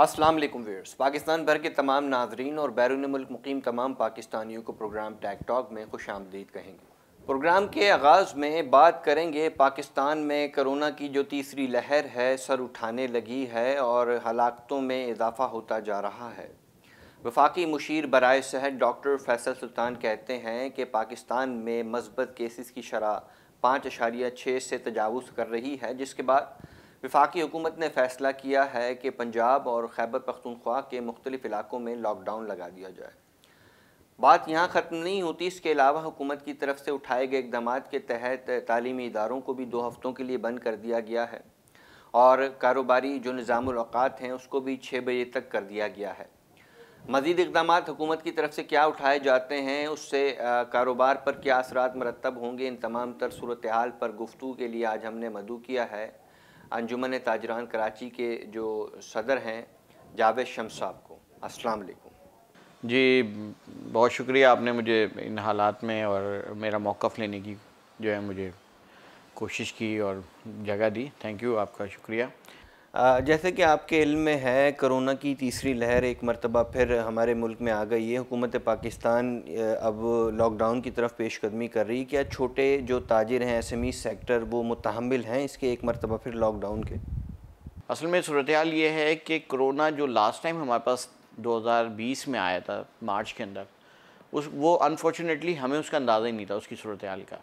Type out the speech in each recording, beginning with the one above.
अस्सलाम वालेकुम व्यूअर्स पाकिस्तान भर के तमाम नाजरीन और बैरून मुल्क मुकीम तमाम पाकिस्तानियों को प्रोग्राम टैक टॉक में खुश आमदीद कहेंगे प्रोग्राम के आगाज़ में बात करेंगे पाकिस्तान में करोना की जो तीसरी लहर है सर उठाने लगी है और हलाकतों में इजाफा होता जा रहा है वफाकी मुशीर बरए सेहत डॉक्टर फैसल सुल्तान कहते हैं कि पाकिस्तान में मस्बत केसेस की शरह पाँच अशारिया छः से तजावज़ कर रही है जिसके बाद विफाकी हुकूमत ने फैसला किया है कि पंजाब और खैबर पख्तनख्वा के मुख्तलिफ इलाकों में लॉकडाउन लगा दिया जाए बात यहाँ ख़त्म नहीं होती इसके अलावा हुकूमत की तरफ से उठाए गए इकदाम के तहत तलीमी इदारों को भी दो हफ़्तों के लिए बंद कर दिया गया है और कारोबारी जो निज़ामत हैं उसको भी छः बजे तक कर दिया गया है मज़ीद इकदाम हुकूमत की तरफ से क्या उठाए जाते हैं उससे कारोबार पर क्या असरा मरतब होंगे इन तमाम तर सूरत हाल पर गुफ्तु के लिए आज हमने मदू किया है अंजुमन ताजरान कराची के जो सदर हैं जावेद शम्स साहब को अस्सलाम वालेकुम जी बहुत शुक्रिया आपने मुझे इन हालात में और मेरा मौक़ लेने की जो है मुझे कोशिश की और जगह दी थैंक यू आपका शुक्रिया जैसे कि आपके इल्म में है करोना की तीसरी लहर एक मरतबा फिर हमारे मुल्क में आ गई है हुकूमत पाकिस्तान अब लॉकडाउन की तरफ पेश कदमी कर रही है क्या छोटे जो ताजिर हैं एस एम ई सेक्टर वो मुतहमल हैं इसके एक मरतबा फिर लॉकडाउन के असल में सूरत हाल ये है कि करोना जो लास्ट टाइम हमारे पास 2020 में आया था मार्च के अंदर उस वो अनफॉर्चुनेटली हमें उसका अंदाज़ा ही नहीं था उसकी सूरत हाल का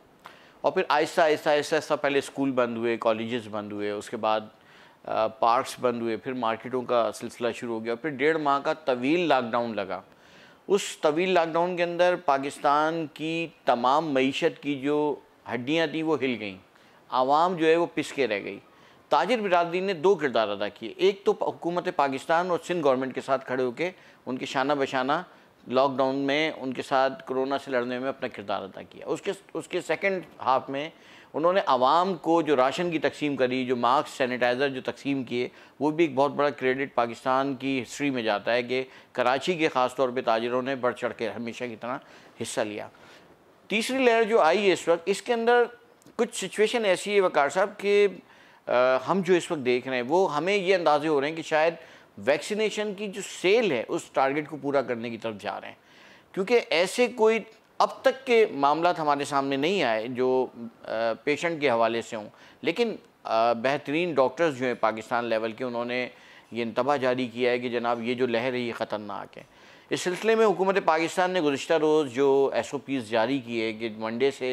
और फिर आहिस्ता आहिस्ता आहिस्ता आहिस्ता पहले स्कूल बंद हुए कॉलेजेस बंद हुए उसके बाद पार्क्स बंद हुए फिर मार्केटों का सिलसिला शुरू हो गया फिर डेढ़ माह का तवील लॉकडाउन लगा उस तवील लॉकडाउन के अंदर पाकिस्तान की तमाम मीशत की जो हड्डियाँ थी वो हिल गई आवाम जो है वो पिसके रह गई ताजर बिरादरी ने दो किरदार अदा किए एक तो हुकूमत पाकिस्तान और सिंध गवर्नमेंट के साथ खड़े होकर उनके शाना बशाना लॉकडाउन में उनके साथ कोरोना से लड़ने में अपना किरदार अदा किया उसके उसके सेकंड हाफ में उन्होंने आवाम को जो राशन की तकसीम करी जो मास्क सैनिटाइज़र जो तकसीम किए वो भी एक बहुत बड़ा क्रेडिट पाकिस्तान की हिस्ट्री में जाता है कि कराची के ख़ास तौर पर ताजरों ने बढ़ चढ़ के हमेशा की तरह हिस्सा लिया तीसरी लहर जो आई है इस वक्त इसके अंदर कुछ सिचुएशन ऐसी है वकार साहब कि हम जो इस वक्त देख रहे हैं वो हमें ये अंदाजे हो रहे हैं कि शायद वैक्सीनेशन की जो सेल है उस टारगेट को पूरा करने की तरफ जा रहे हैं क्योंकि ऐसे कोई अब तक के मामला तो हमारे सामने नहीं आए जो पेशेंट के हवाले से हों लेकिन बेहतरीन डॉक्टर्स जो हैं पाकिस्तान लेवल के उन्होंने ये इंतबा जारी किया है कि जनाब ये जो लहर है ये ख़तरनाक है इस सिलसिले में हुकूमत पाकिस्तान ने गुज्त रोज़ जो एस ओ पीज़ जारी किए कि मंडे से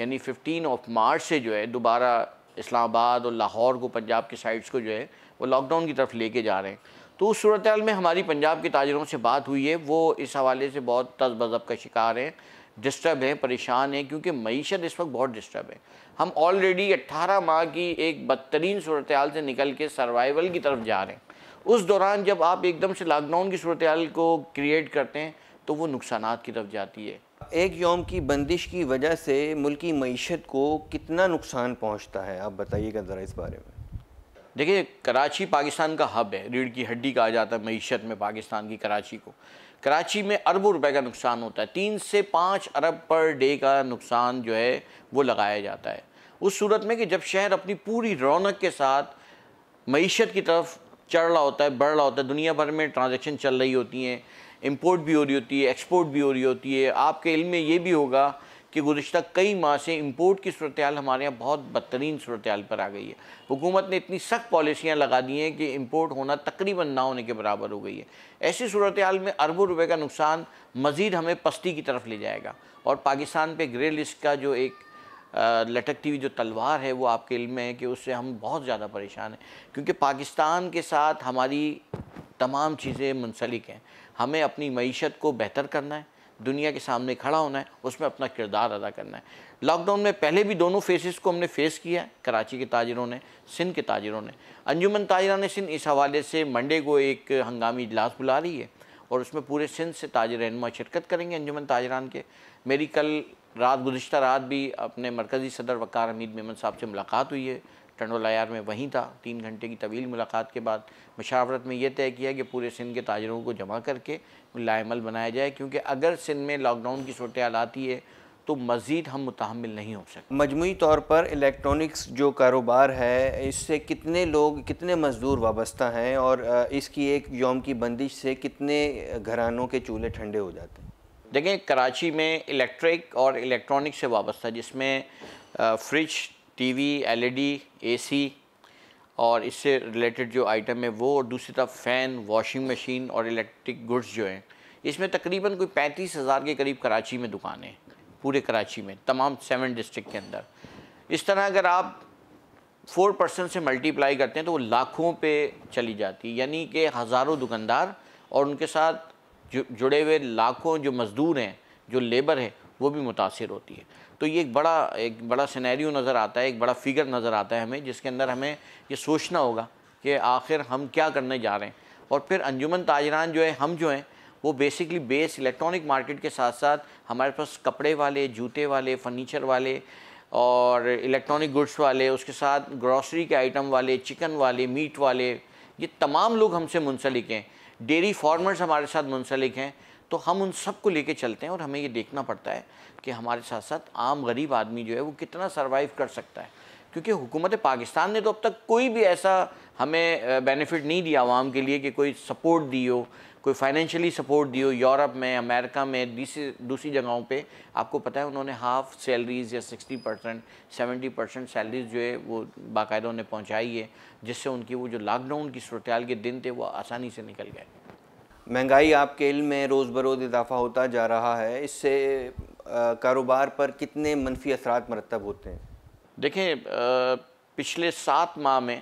यानी फ़िफ्टीन ऑफ मार्च से जो है दोबारा इस्लामाबाद और लाहौर को पंजाब के साइड्स को जो है वो लॉकडाउन की तरफ लेके जा रहे हैं तो उस सूरत में हमारी पंजाब के ताजरों से बात हुई है वो इस हवाले से बहुत तजबजब का शिकार हैं डिस्टर्ब हैं परेशान हैं क्योंकि मीशत इस वक्त बहुत डिस्टर्ब है हम ऑलरेडी 18 माह की एक बदतरीन सूरत हाल से निकल के सर्वाइवल की तरफ जा रहे हैं उस दौरान जब आप एकदम से लॉकडाउन की सूरत हाल को क्रिएट करते हैं तो वो नुकसान की तरफ जाती है एक योम की बंदिश की वजह से मुल्की मीशत को कितना नुकसान पहुँचता है आप बताइएगा ज़रा इस बारे में देखिए कराची पाकिस्तान का हब है रीढ़ की हड्डी कहा जाता है मीशत में पाकिस्तान की कराची को कराची में अरबों रुपए का नुकसान होता है तीन से पाँच अरब पर डे का नुकसान जो है वो लगाया जाता है उस सूरत में कि जब शहर अपनी पूरी रौनक के साथ मीशत की तरफ चढ़ रहा होता है बढ़ रहा होता है दुनिया भर में ट्रांजेक्शन चल रही होती हैं इम्पोर्ट भी हो रही होती है एक्सपोर्ट भी हो रही होती है आपके इल्म में ये भी होगा कि गुज्तः कई माह से इम्पोर्ट की सूरत हमारे यहाँ बहुत बदतरीन सूरत पर आ गई है हुकूमत ने इतनी सख्त पॉलिसियाँ लगा दी हैं कि इम्पोर्ट होना तकरीबन ना होने के बराबर हो गई है ऐसी सूरत में अरबों रुपये का नुकसान मज़ीद हमें पस्ती की तरफ ले जाएगा और पाकिस्तान पर ग्रे लिस्ट का जो एक लटकती हुई जो तलवार है वो आपके इल्म में है कि उससे हम बहुत ज़्यादा परेशान हैं क्योंकि पाकिस्तान के साथ हमारी तमाम चीज़ें मुंसलिक हैं हमें अपनी मीशत को बेहतर करना है दुनिया के सामने खड़ा होना है उसमें अपना किरदार अदा करना है लॉकडाउन में पहले भी दोनों फेसेस को हमने फेस किया है कराची के ताजरों ने सिंध के ताजरों ने अंजुमन ताजरा ने सिंध इस हवाले से मंडे को एक हंगामी इजलास बुला रही है और उसमें पूरे सिंध से ताजर रहन शिरकत करेंगे अंजुमन ताजरान के मेरी कल रात गुजशत रात भी अपने मरकज़ी सदर वक़ार हमीद मेमन साहब से मुलाकात हुई है टंडोला यार में वहीं था तीन घंटे की तवील मुलाकात के बाद मशावरत में यह तय किया कि पूरे सिंध के ताजरों को जमा करके लाइमल बनाया जाए क्योंकि अगर सिंध में लॉकडाउन की सूरत हाल आती है तो मज़ीद हम मुतहमल नहीं हो सकते मजमू तौर पर इलेक्ट्रॉनिक्स जो कारोबार है इससे कितने लोग कितने मज़दूर वाबस्ता हैं और इसकी एक योम की बंदिश से कितने घरानों के चूल्हे ठंडे हो जाते हैं देखें कराची में इलेक्ट्रिक और इलेक्ट्रॉनिक से वाबस्ता जिसमें फ्रिज टीवी, एलईडी, एसी और इससे रिलेटेड जो आइटम है वो और दूसरी तरफ फ़ैन वॉशिंग मशीन और इलेक्ट्रिक गुड्स जो हैं इसमें तकरीबन कोई पैंतीस हज़ार के करीब कराची में दुकानें पूरे कराची में तमाम सेवन डिस्ट्रिक्ट के अंदर इस तरह अगर आप फोर परसेंट से मल्टीप्लाई करते हैं तो वो लाखों पे चली जाती है यानी कि हज़ारों दुकानदार और उनके साथ जुड़े हुए लाखों जो मज़दूर हैं जो लेबर है वो भी मुतासर होती है तो ये एक बड़ा एक बड़ा सिनेरियो नज़र आता है एक बड़ा फिगर नज़र आता है हमें जिसके अंदर हमें ये सोचना होगा कि आखिर हम क्या करने जा रहे हैं और फिर अंजुमन ताजरान जो है हम जो हैं वो बेसिकली बेस इलेक्ट्रॉनिक मार्केट के साथ साथ हमारे पास कपड़े वाले जूते वाले फर्नीचर वाले और इलेक्ट्रॉनिक गुड्स वाले उसके साथ ग्रॉसरी के आइटम वाले चिकन वाले मीट वाले ये तमाम लोग हमसे मुंसलिक हैं डेरी फार्मर्स हमारे साथ मुंसलिक हैं तो हम उन सब को लेके चलते हैं और हमें ये देखना पड़ता है कि हमारे साथ साथ आम गरीब आदमी जो है वो कितना सर्वाइव कर सकता है क्योंकि हुकूमत पाकिस्तान ने तो अब तक कोई भी ऐसा हमें बेनिफिट नहीं दिया आवाम के लिए कि कोई सपोर्ट दी हो कोई फाइनेंशियली सपोर्ट दी हो यूरोप में अमेरिका में दूसरी दूसरी जगहों पे आपको पता है उन्होंने हाफ सैलरीज़ या 60 परसेंट सेवेंटी परसेंट सैलरीज जो है वो बाकायदा उन्हें पहुँचाई है जिससे उनकी वो जो लॉकडाउन की सूरत के दिन थे वो आसानी से निकल गए महंगाई आपके इल में रोज़ बरोज़ इजाफा होता जा रहा है इससे कारोबार पर कितने मनफी असरा मरतब होते हैं देखें पिछले सात माह में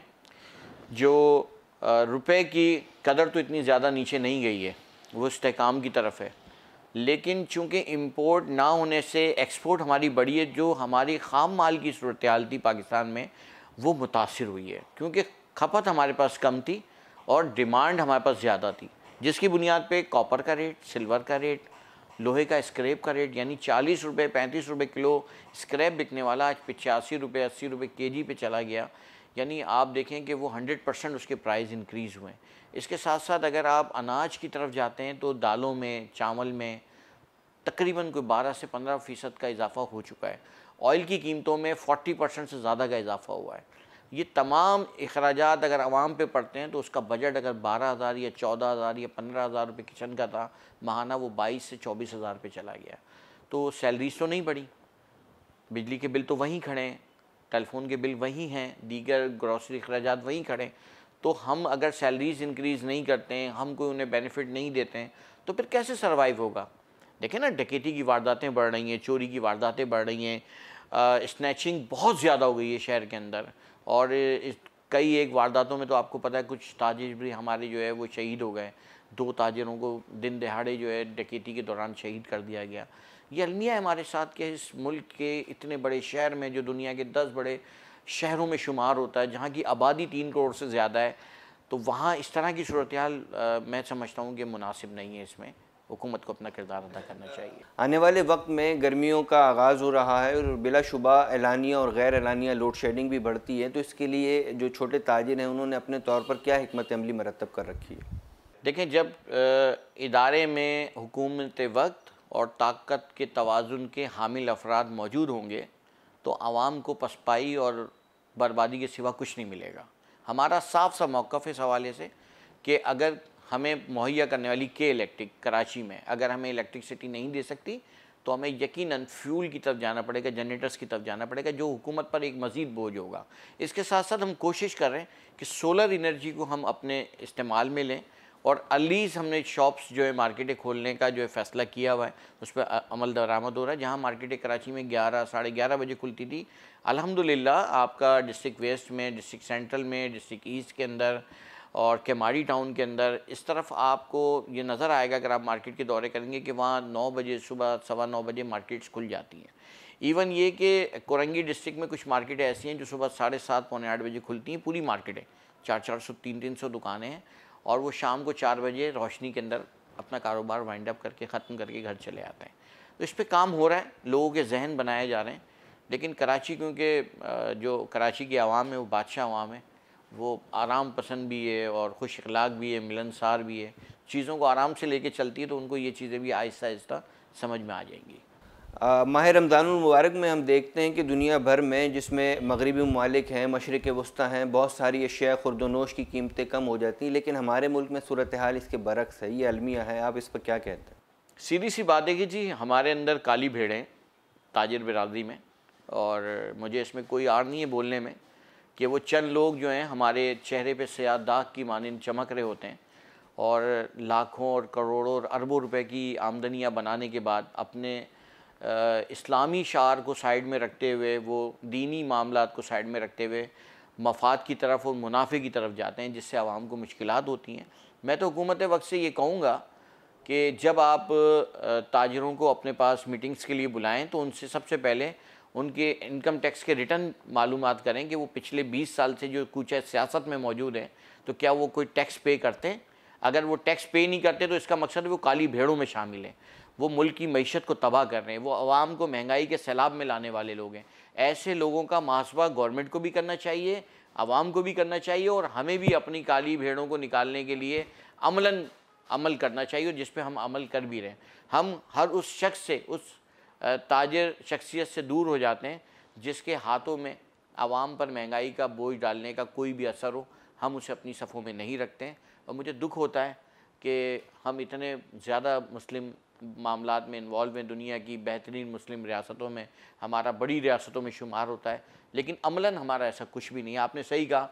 जो रुपए की कदर तो इतनी ज़्यादा नीचे नहीं गई है वो इसकाम की तरफ है लेकिन चूंकि इम्पोर्ट ना होने से एक्सपोर्ट हमारी बढ़ी है जो हमारी खाम माल की सूरत हाल थी पाकिस्तान में वो मुतासर हुई है क्योंकि खपत हमारे पास कम थी और डिमांड हमारे पास ज़्यादा थी जिसकी बुनियाद पे कॉपर का रेट सिल्वर का रेट लोहे का स्क्रैप का रेट यानी चालीस रुपये पैंतीस रुपये किलो स्क्रैप बिकने वाला आज पिचासी रुपये अस्सी रुपये के जी पे चला गया यानी आप देखें कि वो हंड्रेड परसेंट उसके प्राइस इंक्रीज़ हुए इसके साथ साथ अगर आप अनाज की तरफ जाते हैं तो दालों में चावल में तकरीबन कोई बारह से पंद्रह फ़ीसद का इजाफ़ा हो चुका है ऑयल की कीमतों में फोर्टी परसेंट से ज़्यादा का इजाफ़ा हुआ है ये तमाम अखराज अगर आवाम पे पड़ते हैं तो उसका बजट अगर बारह हज़ार या चौदह हज़ार या पंद्रह हज़ार रुपये किचन का था महाना वो बाईस से चौबीस हज़ार रुपये चला गया तो सैलरीज तो नहीं बढ़ी बिजली के बिल तो वहीं खड़े हैं टेलीफोन के बिल वहीं हैं दीगर ग्रॉसरी अखराज वहीं खड़े तो हम अगर सैलरीज इंक्रीज़ नहीं करते हैं हम कोई उन्हें बेनिफिट नहीं देते हैं तो फिर कैसे सर्वाइव होगा देखें ना डकेती की वारदातें बढ़ रही हैं चोरी की वारदातें बढ़ रही हैं स्नैचिंग बहुत ज़्यादा हो गई है शहर के अंदर और इस कई एक वारदातों में तो आपको पता है कुछ ताजिर भी हमारे जो है वो शहीद हो गए दो ताजिरों को दिन दिहाड़े जो है डकेती के दौरान शहीद कर दिया गया ये अलमिया हमारे साथ के इस मुल्क के इतने बड़े शहर में जो दुनिया के दस बड़े शहरों में शुमार होता है जहाँ की आबादी तीन करोड़ से ज़्यादा है तो वहाँ इस तरह की सूरत मैं समझता हूँ कि मुनासिब नहीं है इसमें हुकूमत को अपना किरदार अदा करना चाहिए आने वाले वक्त में गर्मियों का आगाज़ हो रहा है और बिलाशुबा एलानिया और गैर एलानिया लोड शेडिंग भी बढ़ती है तो इसके लिए जो छोटे ताजिर हैं उन्होंने अपने तौर पर क्या हमत अमली मरतब कर रखी है देखें जब इदारे में हुकूमत वक्त और ताकत के तोज़ुन के हामिल अफराद मौजूद होंगे तो आवाम को पसपाई और बर्बादी के सिवा कुछ नहीं मिलेगा हमारा साफ सा मौक़ इस हवाले से कि अगर हमें मुहैया करने वाली के इलेक्ट्रिक कराची में अगर हमें इलेक्ट्रिसिटी नहीं दे सकती तो हमें यकीनन फ्यूल की तरफ जाना पड़ेगा जनरेटर्स की तरफ जाना पड़ेगा जो हुकूमत पर एक मज़ीद बोझ होगा इसके साथ साथ हम कोशिश कर रहे हैं कि सोलर इनर्जी को हम अपने इस्तेमाल में लें और अलीज हमने शॉप्स जो है मार्केटें खोलने का जो है फैसला किया हुआ है उस पर अमल दरामद हो रहा है जहाँ मार्केटें कराची में ग्यारह साढ़े ग्यारह बजे खुलती थी अल्हम्दुलिल्लाह आपका डिस्ट्रिक्ट वेस्ट में डिस्ट्रिक्ट सेंट्रल में डिस्ट्रिक्ट ईस्ट के अंदर और केमारी टाउन के अंदर इस तरफ आपको ये नज़र आएगा अगर आप मार्केट के दौरे करेंगे कि वहाँ नौ बजे सुबह सवा नौ बजे मार्केट्स खुल जाती हैं इवन ये कि कोरंगी डिस्ट्रिक्ट में कुछ मार्केटें ऐसी हैं जो सुबह साढ़े सात पौने आठ बजे खुलती हैं पूरी मार्केटें चार चार सौ तीन तीन सौ दुकानें हैं और वो शाम को चार बजे रोशनी के अंदर अपना कारोबार वाइंड अप करके ख़त्म करके घर चले आते हैं तो इस पर काम हो रहा है लोगों के जहन बनाए जा रहे हैं लेकिन कराची क्योंकि जो कराची की आवाम है वो बादशाह आवाम है वो आराम पसंद भी है और खुश अखलाक भी है मिलनसार भी है चीज़ों को आराम से लेके चलती है तो उनको ये चीज़ें भी आहिस्ता आहिस्ता समझ में आ जाएंगी माह रमज़ानमबारक में हम देखते हैं कि दुनिया भर में जिसमें मगरबी ममालिक हैं मशरक़ वस्ती हैं बहुत सारी अशिया खुरदनोश की कीमतें कम हो जाती हैं लेकिन हमारे मुल्क में सूरत हाल इसके बरक्स है ये अलमिया है आप इस पर क्या कहते हैं सीधी सी बात है कि जी हमारे अंदर काली भेड़ें ताजर बरदरी में और मुझे इसमें कोई आड़ नहीं है बोलने में कि वो चंद लोग जो हैं हमारे चेहरे पे सयाह दाग की मानंद चमक रहे होते हैं और लाखों और करोड़ों और अरबों रुपए की आमदनियाँ बनाने के बाद अपने इस्लामी शार को साइड में रखते हुए वो दीनी मामला को साइड में रखते हुए मफाद की तरफ और मुनाफे की तरफ जाते हैं जिससे आवाम को मुश्किल होती हैं मैं तो हुकूमत वक्त से ये कहूँगा कि जब आप ताजरों को अपने पास मीटिंग्स के लिए बुलाएं तो उनसे सबसे पहले उनके इनकम टैक्स के रिटर्न मालूम करें कि वो पिछले 20 साल से जो कुछ है सियासत में मौजूद हैं तो क्या वो कोई टैक्स पे करते हैं अगर वो टैक्स पे नहीं करते तो इसका मकसद वो काली भेड़ों में शामिल हैं वो मुल्क की मीशत को तबाह कर रहे हैं वो आवाम को महंगाई के सैलाब में लाने वाले लोग हैं ऐसे लोगों का मुहासबा गवर्नमेंट को भी करना चाहिए आवाम को भी करना चाहिए और हमें भी अपनी काली भेड़ों को निकालने के लिए अमलन अमल करना चाहिए और जिस पर हम अमल कर भी रहे हैं हम हर उस शख्स से उस ताजर शख्सियत से दूर हो जाते हैं जिसके हाथों में आवाम पर महंगाई का बोझ डालने का कोई भी असर हो हम उसे अपनी सफ़ों में नहीं रखते हैं और मुझे दुख होता है कि हम इतने ज़्यादा मुस्लिम मामला में इन्वॉल्व हैं दुनिया की बेहतरीन मुस्लिम रियासतों में हमारा बड़ी रियासतों में शुमार होता है लेकिन अमला हमारा ऐसा कुछ भी नहीं है आपने सही कहा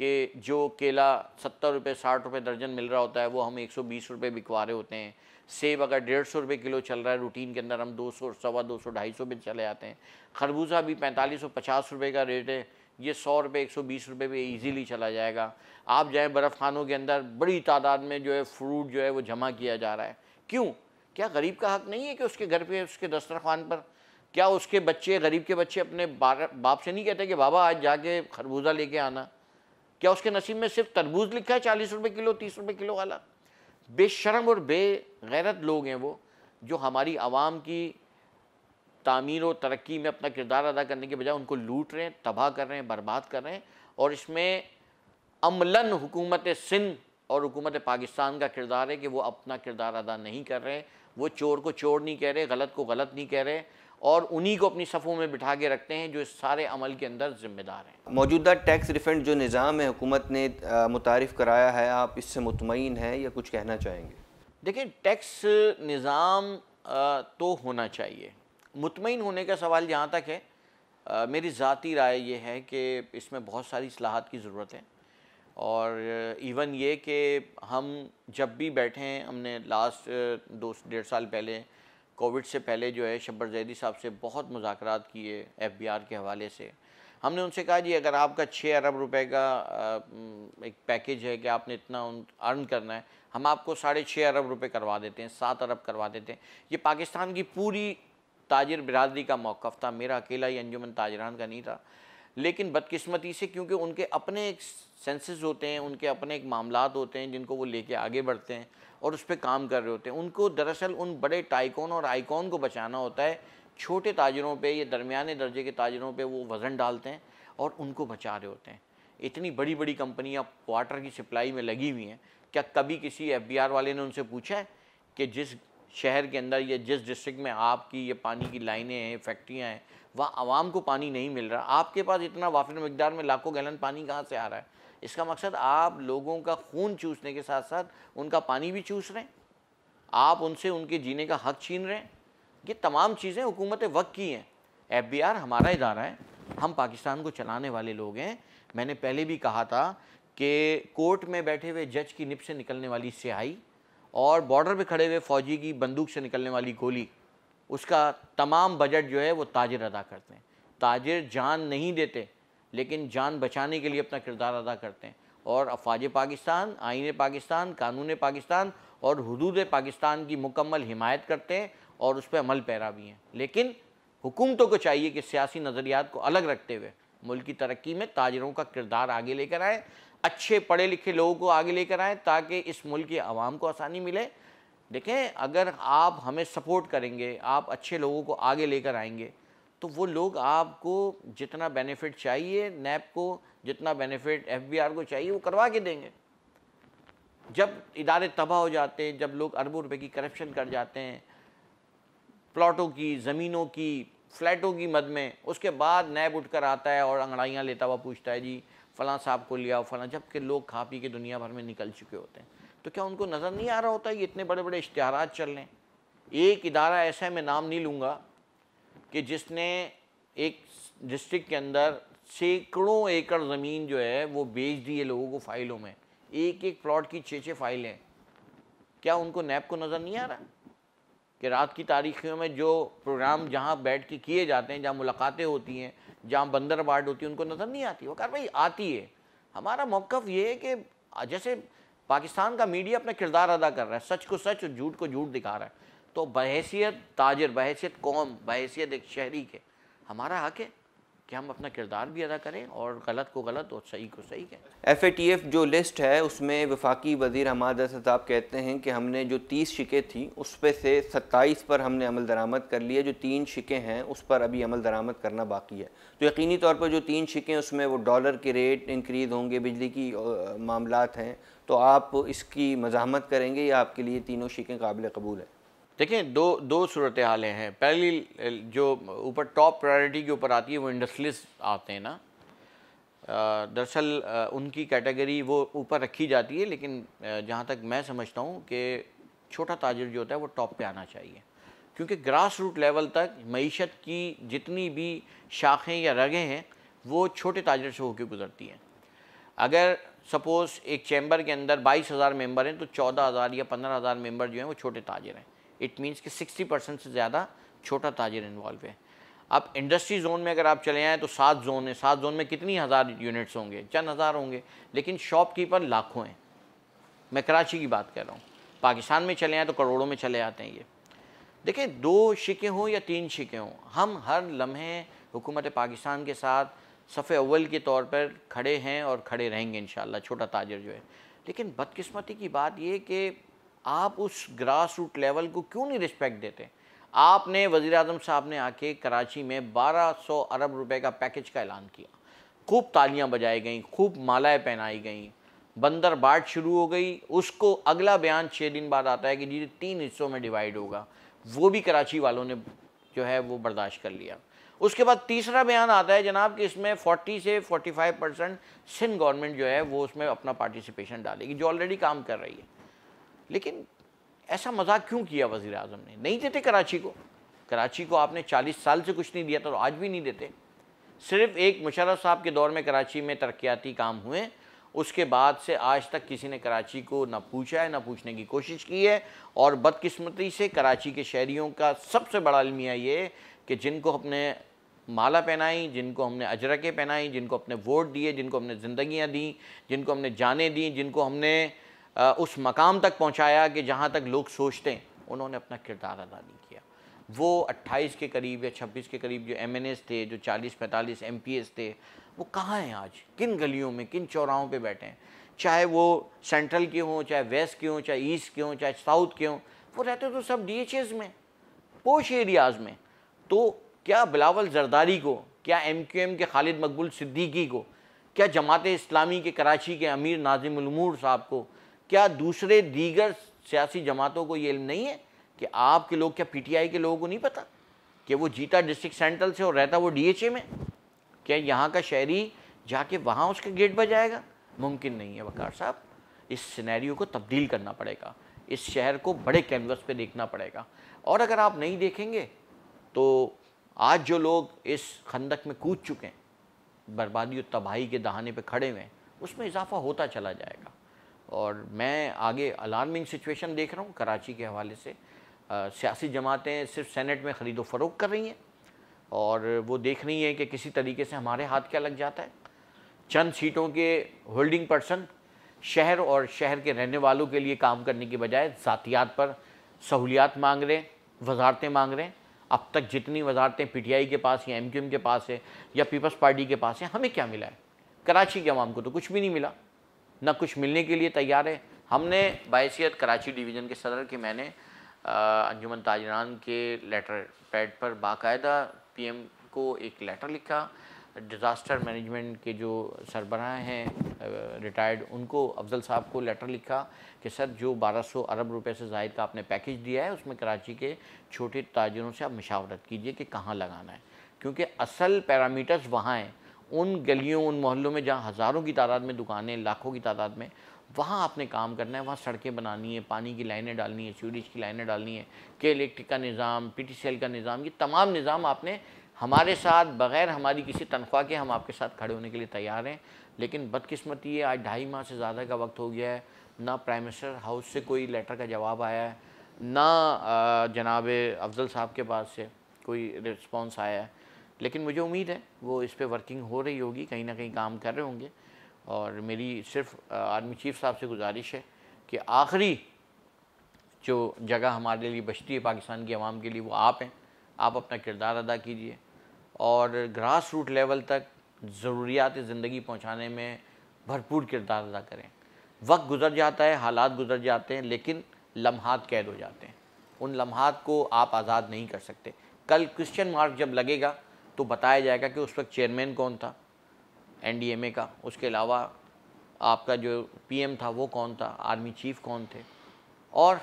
कि जो केला सत्तर रुपये साठ रुपये दर्जन मिल रहा होता है वो हम एक सौ बीस रुपये बिकवा रहे होते हैं सेब अगर डेढ़ सौ रुपये किलो चल रहा है रूटीन के अंदर हम दो सौ सवा दो सौ ढाई सौ में चले आते हैं खरबूजा भी पैंतालीस सौ पचास रुपये का रेट है ये सौ रुपये एक सौ बीस रुपये भी ईजीली चला जाएगा आप जाएँ बर्फ़ खानों के अंदर बड़ी तादाद में जो है फ्रूट जो है वो जमा किया जा रहा है क्यों क्या गरीब का हक नहीं है कि उसके घर पर उसके दस्तरखान पर क्या उसके बच्चे गरीब के बच्चे अपने बाप से नहीं कहते कि बाबा आज जाके खरबूजा लेके आना क्या उसके नसीब में सिर्फ तरबूज लिखा है चालीस रुपये किलो तीस रुपये किलो वाला बेशरम और बेगैरत लोग हैं वो जो हमारी आवाम की तामीर और तरक्की में अपना किरदार अदा करने के बजाय उनको लूट रहे हैं तबाह कर रहे हैं बर्बाद कर रहे हैं और इसमें अमलन हुकूमत सिंध और हुकूमत पाकिस्तान का किरदार है कि वो अपना किरदार अदा नहीं कर रहे वो चोर को चोर नहीं कह रहे गलत को गलत नहीं कह रहे और उन्हीं को अपनी सफ़ों में बिठा के रखते हैं जो इस सारे अमल के अंदर ज़िम्मेदार हैं मौजूदा टैक्स रिफंड जो निज़ाम है हुकूमत ने मुतारफ़ कराया है आप इससे मुतमिन हैं या कुछ कहना चाहेंगे देखिए टैक्स निज़ाम तो होना चाहिए मुतमिन होने का सवाल जहाँ तक है आ, मेरी ज़ाती राय यह है कि इसमें बहुत सारी असलाहत की ज़रूरत है और इवन ये कि हम जब भी बैठे हैं हमने लास्ट दो डेढ़ साल पहले कोविड से पहले जो है शब्बर जैदी साहब से बहुत मुजाकर किए एफ बी आर के हवाले से हमने उनसे कहा जी अगर आपका छः अरब रुपए का एक पैकेज है कि आपने इतना अर्न करना है हम आपको साढ़े छः अरब रुपए करवा देते हैं सात अरब करवा देते हैं ये पाकिस्तान की पूरी ताजर बिरादरी का मौक़ था मेरा अकेला ही अंजुमन ताजरान का नहीं था लेकिन बदकिस्मती से क्योंकि उनके अपने एक सेंसेस होते हैं उनके अपने एक मामला होते हैं जिनको वो लेके आगे बढ़ते हैं और उस पर काम कर रहे होते हैं उनको दरअसल उन बड़े टाइकोन और आइकॉन को बचाना होता है छोटे ताजरों पर या दरमियाने दर्जे के ताजरों पर वो वज़न डालते हैं और उनको बचा रहे होते हैं इतनी बड़ी बड़ी कंपनियाँ वाटर की सप्लाई में लगी हुई हैं क्या कभी किसी एफ वाले ने उनसे पूछा है कि जिस शहर के अंदर या जिस डिस्ट्रिक्ट में आपकी ये पानी की लाइनें हैं फैक्ट्रियाँ हैं वहाँ आवाम को पानी नहीं मिल रहा आपके पास इतना वाफिर मकदार में लाखों गैलन पानी कहाँ से आ रहा है इसका मकसद आप लोगों का खून चूसने के साथ साथ उनका पानी भी चूस रहे हैं आप उनसे उनके जीने का हक छीन रहे हैं ये तमाम चीज़ें हुकूमत वक्त की हैं एफ हमारा इदारा है हम पाकिस्तान को चलाने वाले लोग हैं मैंने पहले भी कहा था कि कोर्ट में बैठे हुए जज की निप से निकलने वाली स्याही और बॉर्डर पे खड़े हुए फ़ौजी की बंदूक से निकलने वाली गोली उसका तमाम बजट जो है वो ताजिर अदा करते हैं ताजिर जान नहीं देते लेकिन जान बचाने के लिए अपना किरदार अदा करते हैं और अफवाज पाकिस्तान आइन पाकिस्तान कानून पाकिस्तान और हदूद पाकिस्तान की मुकम्मल हिमायत करते हैं और उस पर अमल पैरा भी हैं लेकिन हुकूमतों को चाहिए कि सियासी नज़रियात को अलग रखते हुए मुल्क की तरक्की में ताजरों का किरदार आगे लेकर आएँ अच्छे पढ़े लिखे लोगों को आगे लेकर आएँ ताकि इस मुल्क के आवाम को आसानी मिले देखें अगर आप हमें सपोर्ट करेंगे आप अच्छे लोगों को आगे लेकर आएंगे तो वो लोग आपको जितना बेनिफिट चाहिए नैप को जितना बेनिफिट एफ को चाहिए वो करवा के देंगे जब इदारे तबाह हो जाते हैं जब लोग अरबों रुपए की करप्शन कर जाते हैं प्लॉटों की ज़मीनों की फ्लैटों की मद में उसके बाद नैब उठ कर आता है और अंगड़ाइयाँ लेता हुआ पूछता है जी फ़लाँ साहब को लिया फ़लाँ जबकि लोग खा पी के दुनिया भर में निकल चुके होते हैं तो क्या उनको नज़र नहीं आ रहा होता कि इतने बड़े बड़े इश्तहार चल रहे हैं एक इदारा ऐसा है मैं नाम नहीं लूँगा कि जिसने एक डिस्ट्रिक्ट के अंदर सैकड़ों एकड़ ज़मीन जो है वो बेच दी है लोगों को फाइलों में एक एक प्लॉट की छः छः फाइलें क्या उनको नैब को नज़र नहीं आ रहा कि रात की तारीखों में जो प्रोग्राम जहाँ बैठ के किए जाते हैं जहाँ मुलाकातें होती हैं जहाँ बंदर बाट होती है उनको नज़र नहीं आती वो भाई आती है हमारा मौक़ ये है कि जैसे पाकिस्तान का मीडिया अपना किरदार अदा कर रहा है सच को सच और झूठ को झूठ दिखा रहा है तो बहसीत ताजर बहसीत कौम बहसीत एक शहरी के हमारा हक है कि हम अपना किरदार भी अदा करें और गलत को गलत और सही को सही कहें एफ ए टी एफ़ जो लिस्ट है उसमें वफाकी वजीर हमाद साहब कहते हैं कि हमने जो तीस शिकें थी उस पर से सत्ताईस पर हमने अमल दरामद कर लिया जो तीन शिकें हैं उस पर अभी अमल दरामद करना बाकी है तो यकीनी तौर पर जो तीन शिकें उसमें वो डॉलर के रेट इंक्रीज़ होंगे बिजली की मामला हैं तो आप इसकी मजामत करेंगे या आपके लिए तीनों शिकें काबिल कबूल है देखें दो दो सूरत हालें हैं पहली जो ऊपर टॉप प्रायोरिटी के ऊपर आती है वो इंडस्ट्रियलिस्ट आते हैं ना दरअसल उनकी कैटेगरी वो ऊपर रखी जाती है लेकिन जहाँ तक मैं समझता हूँ कि छोटा ताजर जो होता है वो टॉप पे आना चाहिए क्योंकि ग्रास रूट लेवल तक मीशत की जितनी भी शाखें या रगें हैं वो छोटे ताजर से होकर गुजरती हैं अगर सपोज़ एक चैम्बर के अंदर बाईस हज़ार मेम्बर हैं तो चौदह हज़ार या पंद्रह हज़ार मेम्बर जो हैं वो छोटे ताजर हैं इट मीन्स कि 60 परसेंट से ज़्यादा छोटा ताजिर इन्वॉल्व है अब इंडस्ट्री जोन में अगर आप चले आएँ तो सात जोन है सात जोन में कितनी हज़ार यूनिट्स होंगे चंद हज़ार होंगे लेकिन शॉपकीपर लाखों हैं मैं कराची की बात कर रहा हूँ पाकिस्तान में चले आएँ तो करोड़ों में चले आते हैं ये देखें दो शिके हों या तीन शिके हों हम हर लम्हे हुकूमत पाकिस्तान के साथ सफ़े अव्वल के तौर पर खड़े हैं और खड़े रहेंगे इन छोटा ताजर जो है लेकिन बदकस्मती की बात ये कि आप उस ग्रास रूट लेवल को क्यों नहीं रिस्पेक्ट देते आपने वज़ी अजम साहब ने आके कराची में 1200 अरब रुपए का पैकेज का ऐलान किया खूब तालियां बजाई गई खूब मालाएं पहनाई गई बंदर बाट शुरू हो गई उसको अगला बयान छः दिन बाद आता है कि जी तीन हिस्सों में डिवाइड होगा वो भी कराची वालों ने जो है वो बर्दाश्त कर लिया उसके बाद तीसरा बयान आता है जनाब कि इसमें 40 से 45 परसेंट सिंध गवर्नमेंट जो है वो उसमें अपना पार्टिसिपेशन डालेगी जो ऑलरेडी काम कर रही है लेकिन ऐसा मजाक क्यों किया वजीर अजम ने नहीं देते कराची को कराची को आपने 40 साल से कुछ नहीं दिया था और तो आज भी नहीं देते सिर्फ एक मुशर्रफ साहब के दौर में कराची में तरक्याती काम हुए उसके बाद से आज तक किसी ने कराची को ना पूछा है ना पूछने की कोशिश की है और बदकिस्मती से कराची के शहरीों का सबसे बड़ा अलमिया ये कि जिनको अपने माला पहनाई जिनको हमने अजरकें पहनाई जिनको अपने वोट दिए जिनको हमने ज़िंदगियाँ दी जिनको हमने जाने दी जिनको हमने उस मकाम तक पहुँचाया कि जहाँ तक लोग सोचते हैं उन्होंने अपना किरदार अदा नहीं किया वो 28 के करीब या 26 के करीब जो एम थे जो 40-45 एम थे वो कहाँ हैं आज किन गलियों में किन चौराहों पे बैठे हैं चाहे वो सेंट्रल के हों चाहे वेस्ट के हों चाहे ईस्ट के हों चाहे साउथ के हों वो रहते तो सब डी में पोश एरियाज़ में तो क्या बिलावल जरदारी को क्या एम के खालिद मकबूल सिद्दीकी को क्या जमात इस्लामी के कराची के अमीर नाजिम साहब को क्या दूसरे दीगर सियासी जमातों को ये इल्म नहीं है कि आपके लोग क्या पीटीआई के लोगों को नहीं पता कि वो जीता डिस्ट्रिक्ट सेंट्रल से और रहता वो डीएचए में क्या यहाँ का शहरी जाके वहाँ उसका गेट बजाएगा मुमकिन नहीं है वकार साहब इस सिनेरियो को तब्दील करना पड़ेगा इस शहर को बड़े कैनवस पे देखना पड़ेगा और अगर आप नहीं देखेंगे तो आज जो लोग इस खंदक में कूद चुके हैं बर्बादी और तबाही के दहाने पे खड़े हुए हैं उसमें इजाफा होता चला जाएगा और मैं आगे अलार्मिंग सिचुएशन देख रहा हूँ कराची के हवाले से सियासी जमातें सिर्फ सेनेट में ख़रीदो फरोख कर रही हैं और वो देख रही हैं कि किसी तरीके से हमारे हाथ क्या लग जाता है चंद सीटों के होल्डिंग पर्सन शहर और शहर के रहने वालों के लिए काम करने के बजाय ज़ातियात पर सहूलियात मांग रहे हैं वजारतें मांग रहे हैं अब तक जितनी वजारतें पीटीआई के पास या एमक्यूएम के पास है या पीपल्स पार्टी के पास है हमें क्या मिला है कराची के आवाम को तो कुछ भी नहीं मिला ना कुछ मिलने के लिए तैयार है हमने बायसीत कराची डिवीज़न के सदर के मैंने अंजुमन ताजरान के लेटर पैड पर बाकायदा पीएम को एक लेटर लिखा डिज़ास्टर मैनेजमेंट के जो सरबराह हैं रिटायर्ड उनको अफजल साहब को लेटर लिखा कि सर जो 1200 अरब रुपए से जायद का आपने पैकेज दिया है उसमें कराची के छोटे ताजरों से आप मशावरत कीजिए कि कहाँ लगाना है क्योंकि असल पैरामीटर्स वहाँ हैं उन गलियों उन मोहल्लों में जहाँ हज़ारों की तादाद में दुकानें लाखों की तादाद में वहाँ आपने काम करना है वहाँ सड़कें बनानी है पानी की लाइनें डालनी है सीवरेज की लाइनें डालनी है के इलेक्ट्रिक का निज़ाम पी टी सी एल का निज़ाम ये तमाम निज़ाम आपने हमारे साथ बग़ैर हमारी किसी तनख्वाह के हम आपके साथ खड़े होने के लिए तैयार हैं लेकिन बदकिस्मती है आज ढाई माह से ज़्यादा का वक्त हो गया है ना प्राइम मिनिस्टर हाउस से कोई लेटर का जवाब आया है ना जनाब अफजल साहब के पास से कोई रिस्पॉन्स आया है लेकिन मुझे उम्मीद है वो इस पर वर्किंग हो रही होगी कहीं ना कहीं काम कर रहे होंगे और मेरी सिर्फ आर्मी चीफ साहब से गुजारिश है कि आखिरी जो जगह हमारे लिए बचती है पाकिस्तान की आवाम के लिए वो आप हैं आप अपना किरदार अदा कीजिए और ग्रास रूट लेवल तक ज़रूरियात ज़िंदगी पहुँचाने में भरपूर किरदार अदा करें वक्त गुजर जाता है हालात गुजर जाते हैं लेकिन लम्हात कैद हो जाते हैं उन लम्हात को आप आज़ाद नहीं कर सकते कल क्वेश्चन मार्क जब लगेगा तो बताया जाएगा कि उस वक्त चेयरमैन कौन था एनडीएमए का उसके अलावा आपका जो पीएम था वो कौन था आर्मी चीफ कौन थे और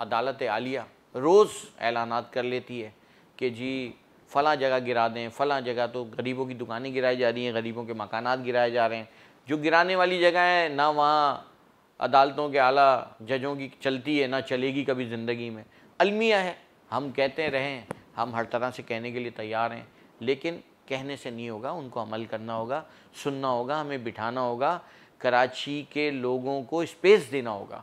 अदालत आलिया रोज़ ऐलान कर लेती है कि जी फ़ला जगह गिरा दें फ़ला जगह तो गरीबों की दुकानें गिराई जा रही हैं गरीबों के मकान गिराए जा रहे हैं जो गिराने वाली जगह है ना वहाँ अदालतों के आला जजों की चलती है ना चलेगी कभी ज़िंदगी में अलमिया है हम कहते रहें हम हर तरह से कहने के लिए तैयार हैं लेकिन कहने से नहीं होगा उनको अमल करना होगा सुनना होगा हमें बिठाना होगा कराची के लोगों को स्पेस देना होगा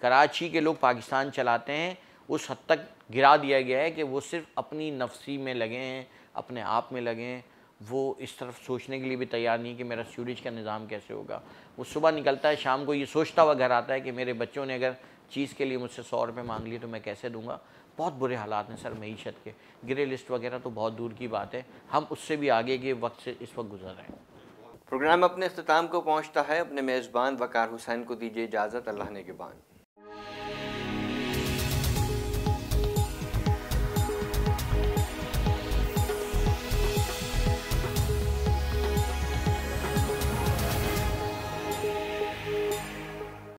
कराची के लोग पाकिस्तान चलाते हैं उस हद तक गिरा दिया गया है कि वो सिर्फ अपनी नफसी में लगे हैं अपने आप में लगे हैं वो इस तरफ सोचने के लिए भी तैयार नहीं कि मेरा सूरज का निज़ाम कैसे होगा वो सुबह निकलता है शाम को ये सोचता हुआ घर आता है कि मेरे बच्चों ने अगर चीज़ के लिए मुझसे सौ रुपये मांग लिए तो मैं कैसे दूंगा बहुत बुरे हालात हैं सर मीशत के ग्रे लिस्ट वगैरह तो बहुत दूर की बात है हम उससे भी आगे के वक्त से इस वक्त गुजर रहे हैं प्रोग्राम अपने अख्ताम को पहुँचता है अपने मेज़बान वकार हुसैन को दीजिए इजाज़त अल्लाह ने के बान